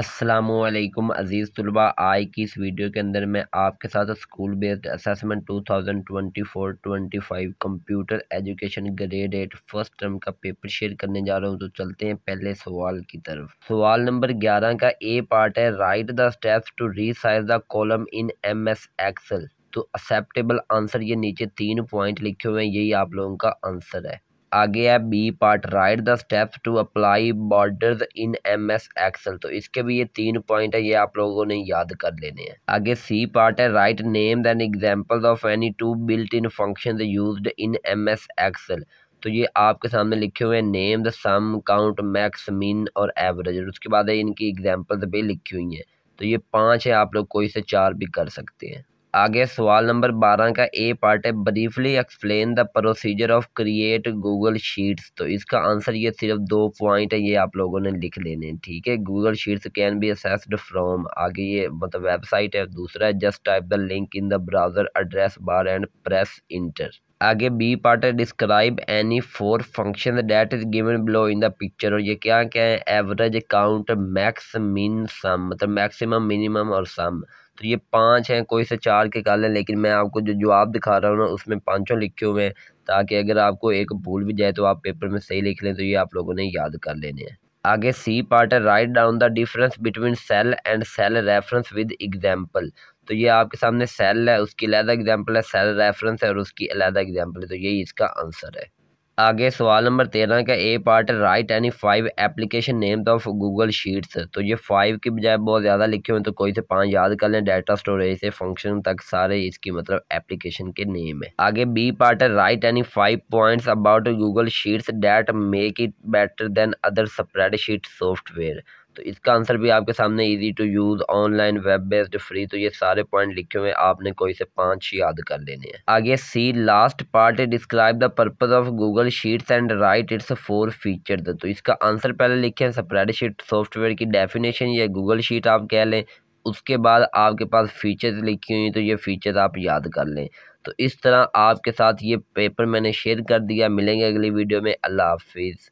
असलम अज़ीज़ तलबा आज की इस वीडियो के अंदर मैं आपके साथ school based assessment 2024-25 computer education grade eight first term का पेपर शेयर करने जा रहा हूँ तो चलते हैं पहले सवाल की तरफ सवाल नंबर 11 का ए पार्ट है write the steps to resize the column in M S Excel तो एक्सेप्टेबल आंसर ये नीचे तीन पॉइंट लिखे हुए हैं यही आप लोगों का आंसर है आगे है B part write the step to apply border in M S Excel तो इसके भी ये तीन पॉइंट है ये आप लोगों ने याद कर लेने हैं आगे सी पार्ट है write name than example of any two built in function use in M S Excel तो ये आपके सामने लिखे हुए हैं name the sum count max min और एवरेज और उसके बाद है इनकी एग्जाम्पल्स भी लिखी हुई हैं तो ये पाँच है आप लोग कोई से चार भी कर सकते हैं आगे सवाल नंबर बारह का ए पार्ट है briefly explain the procedure of create Google Sheets तो इसका आंसर ये सिर्फ दो पॉइंट है ये आप लोगों ने लिख लेने ठीक है Google Sheets can be assessed from आगे ये मतलब वेबसाइट है दूसरा है just type the link in the browser address bar and press enter आगे बी पार्ट है describe any four function that is given below in the picture और ये क्या क्या है average count max mean sum मतलब मैक्सिमम मिनिमम और सम तो ये पाँच हैं कोई से चार के काल हैं लेकिन मैं आपको जो जवाब दिखा रहा हूँ ना उसमें पांचों लिखे हुए हैं ताकि अगर आपको एक भूल भी जाए तो आप पेपर में सही लिख लें तो ये आप लोगों ने याद कर लेने हैं आगे सी पार्ट है write down the difference between cell and cell reference with example तो ये आपके सामने सेल है उसकी अलहदा एग्जाम्पल है सेल रेफरेंस है और उसकी अलहदा एग्जाम्पल है तो यही इसका आंसर है आगे सवाल नंबर तेरह का A part write any five application names of Google Sheets तो ये फाइव की बजाय बहुत ज़्यादा लिखे हुए तो कोई से पांच याद कर लें डाटा स्टोरेज से फंक्शन तक सारे इसकी मतलब एप्लीकेशन के नेम है आगे B part write any five points about Google sheets that make it better than other spreadsheet software तो इसका आंसर भी आपके सामने easy to use online web based free तो ये सारे पॉइंट लिखे हुए हैं आपने कोई से पांच याद कर लेने हैं आगे C last part describe the purpose of Google sheets and write its four feature तो इसका आंसर पहले लिखे हैं स्प्रेड शीट सॉफ्टवेयर की डेफिनेशन या गूगल शीट आप कह लें उसके बाद आपके पास फीचर्स लिखी हुई तो ये फीचर्स आप याद कर लें तो इस तरह आपके साथ ये पेपर मैंने शेयर कर दिया मिलेंगे अगली वीडियो में अल्लाह हाफिज़